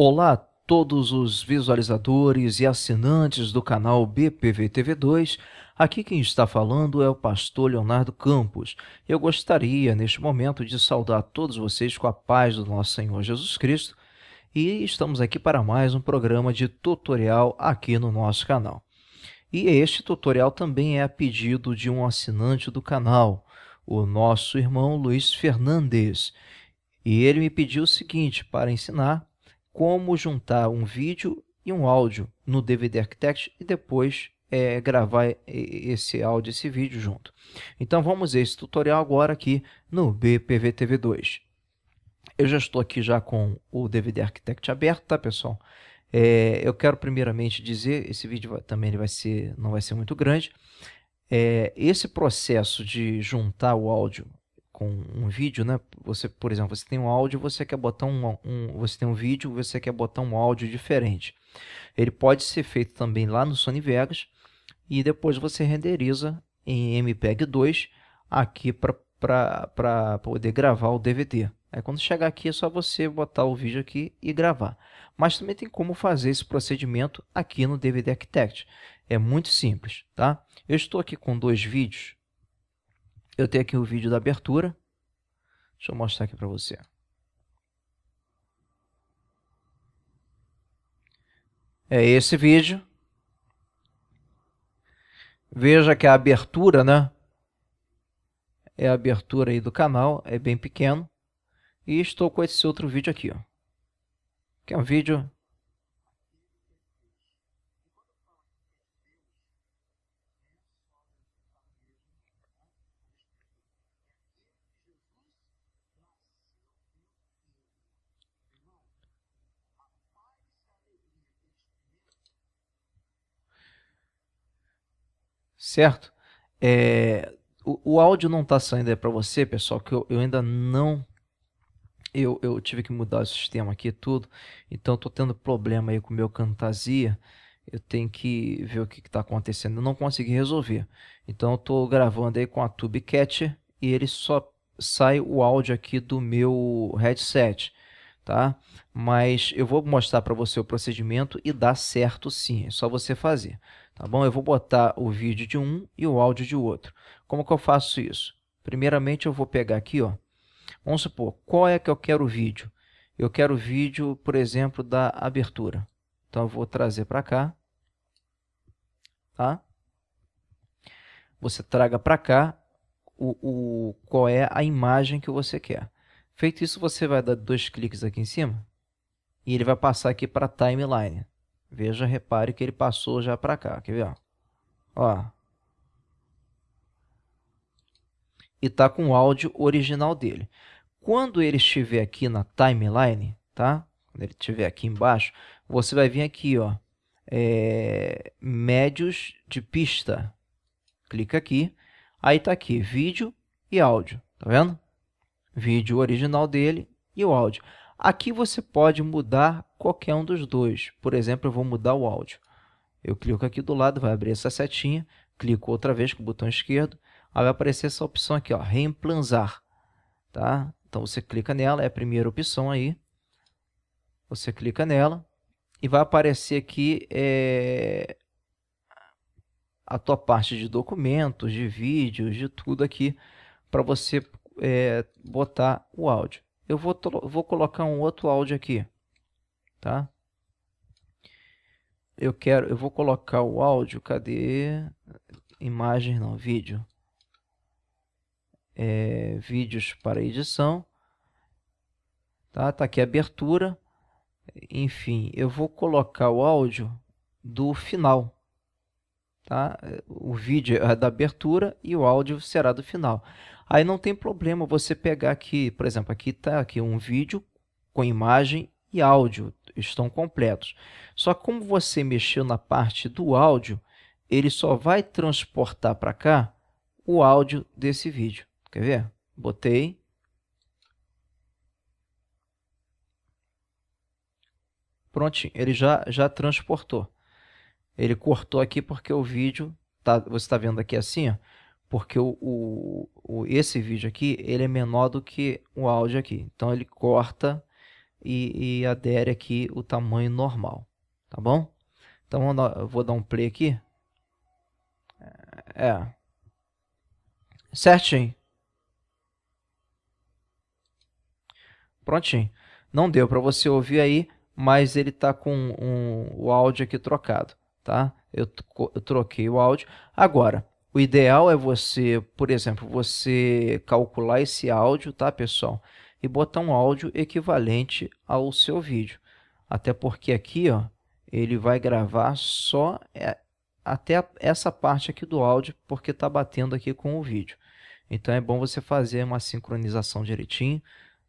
Olá a todos os visualizadores e assinantes do canal BPVTV2. Aqui quem está falando é o pastor Leonardo Campos. Eu gostaria, neste momento, de saudar todos vocês com a paz do nosso Senhor Jesus Cristo. E estamos aqui para mais um programa de tutorial aqui no nosso canal. E este tutorial também é a pedido de um assinante do canal, o nosso irmão Luiz Fernandes. E ele me pediu o seguinte para ensinar como juntar um vídeo e um áudio no DVD Architect e depois é, gravar é, esse áudio, esse vídeo junto. Então vamos ver esse tutorial agora aqui no BPVTV2. Eu já estou aqui já com o DVD Architect aberto, tá pessoal? É, eu quero primeiramente dizer, esse vídeo vai, também vai ser, não vai ser muito grande, é, esse processo de juntar o áudio com um vídeo, né? Você, por exemplo, você tem um áudio, você quer botar um, um você tem um vídeo, você quer botar um áudio diferente. Ele pode ser feito também lá no Sony Vegas e depois você renderiza em MPEG 2 aqui para poder gravar o DVD. Aí é, quando chegar aqui é só você botar o vídeo aqui e gravar. Mas também tem como fazer esse procedimento aqui no DVD Architect. É muito simples, tá? Eu estou aqui com dois vídeos eu tenho aqui o vídeo da abertura. Deixa eu mostrar aqui para você. É esse vídeo. Veja que a abertura, né? É a abertura aí do canal, é bem pequeno. E estou com esse outro vídeo aqui, ó. Que é um vídeo certo? É, o, o, áudio não está saindo aí é para você, pessoal, que eu, eu ainda não. Eu, eu, tive que mudar o sistema aqui tudo, então estou tendo problema aí com o meu Camtasia. Eu tenho que ver o que está acontecendo. Eu não consegui resolver. Então estou gravando aí com a TubeCat e ele só sai o áudio aqui do meu headset tá? Mas eu vou mostrar para você o procedimento e dá certo sim, é só você fazer, tá bom? Eu vou botar o vídeo de um e o áudio de outro. Como que eu faço isso? Primeiramente eu vou pegar aqui, ó. Vamos supor, qual é que eu quero o vídeo? Eu quero o vídeo, por exemplo, da abertura. Então eu vou trazer para cá, tá? Você traga para cá o, o, qual é a imagem que você quer. Feito isso, você vai dar dois cliques aqui em cima e ele vai passar aqui para timeline. Veja, repare que ele passou já para cá, quer ver? Ó. E tá com o áudio original dele. Quando ele estiver aqui na timeline, tá? Quando ele estiver aqui embaixo, você vai vir aqui, ó, é, médios de pista. Clica aqui, aí tá aqui, vídeo e áudio, tá vendo? vídeo original dele e o áudio. Aqui você pode mudar qualquer um dos dois. Por exemplo, eu vou mudar o áudio. Eu clico aqui do lado, vai abrir essa setinha, clico outra vez com o botão esquerdo, aí vai aparecer essa opção aqui, ó, reemplanzar, tá? Então você clica nela, é a primeira opção aí. Você clica nela e vai aparecer aqui é, a tua parte de documentos, de vídeos, de tudo aqui para você é, botar o áudio. Eu vou, vou colocar um outro áudio aqui, tá? Eu quero, eu vou colocar o áudio, cadê? Imagem não, vídeo. É, vídeos para edição. Tá? tá aqui a abertura. Enfim, eu vou colocar o áudio do final. Tá? O vídeo é da abertura e o áudio será do final. Aí não tem problema você pegar aqui, por exemplo, aqui está aqui um vídeo com imagem e áudio, estão completos. Só que como você mexeu na parte do áudio, ele só vai transportar para cá o áudio desse vídeo. Quer ver? Botei. Prontinho, ele já, já transportou. Ele cortou aqui porque o vídeo, tá, você está vendo aqui assim, ó porque o, o, o, esse vídeo aqui ele é menor do que o áudio aqui. Então ele corta e, e adere aqui o tamanho normal, tá bom? Então eu vou dar um play aqui. É. é. Certinho. Prontinho. Não deu para você ouvir aí, mas ele tá com um, o áudio aqui trocado, tá? Eu, eu troquei o áudio. Agora, o ideal é você, por exemplo, você calcular esse áudio, tá, pessoal? E botar um áudio equivalente ao seu vídeo. Até porque aqui, ó, ele vai gravar só é, até essa parte aqui do áudio, porque está batendo aqui com o vídeo. Então é bom você fazer uma sincronização direitinho,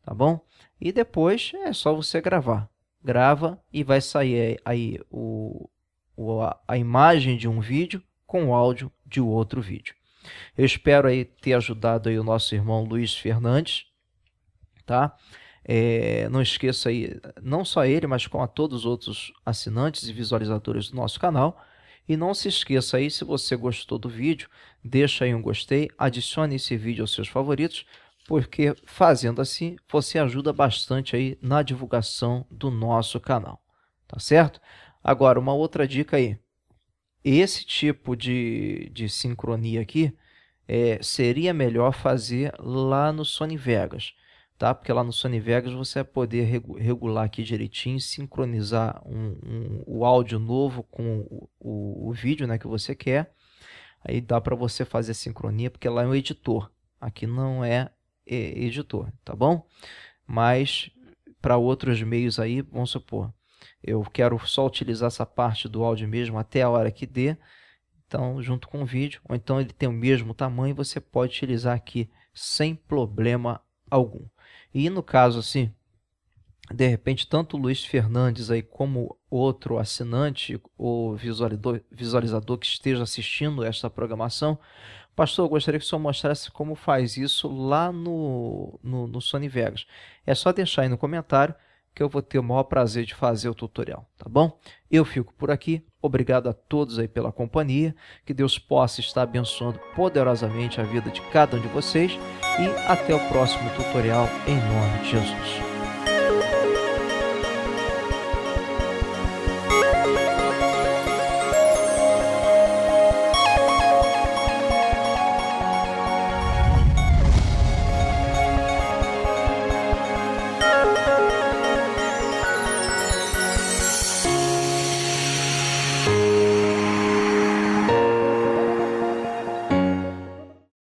tá bom? E depois é só você gravar. Grava e vai sair aí o, o a, a imagem de um vídeo com o áudio de outro vídeo. Eu espero aí ter ajudado aí o nosso irmão Luiz Fernandes, tá? É, não esqueça aí, não só ele, mas com a todos os outros assinantes e visualizadores do nosso canal. E não se esqueça aí, se você gostou do vídeo, deixa aí um gostei, adicione esse vídeo aos seus favoritos, porque fazendo assim, você ajuda bastante aí na divulgação do nosso canal, tá certo? Agora, uma outra dica aí esse tipo de, de sincronia aqui é, seria melhor fazer lá no Sony Vegas, tá? Porque lá no Sony Vegas você vai poder regular aqui direitinho, sincronizar um, um, o áudio novo com o, o, o vídeo né, que você quer. Aí dá para você fazer a sincronia, porque lá é um editor. Aqui não é, é editor, tá bom? Mas para outros meios aí, vamos supor, eu quero só utilizar essa parte do áudio mesmo até a hora que dê. Então, junto com o vídeo, ou então ele tem o mesmo tamanho, você pode utilizar aqui sem problema algum. E no caso assim, de repente, tanto o Luiz Fernandes aí como outro assinante ou visualizador, visualizador que esteja assistindo esta programação, pastor, eu gostaria que o senhor mostrasse como faz isso lá no, no, no Sony Vegas. É só deixar aí no comentário que eu vou ter o maior prazer de fazer o tutorial, tá bom? Eu fico por aqui, obrigado a todos aí pela companhia, que Deus possa estar abençoando poderosamente a vida de cada um de vocês e até o próximo tutorial em nome de Jesus.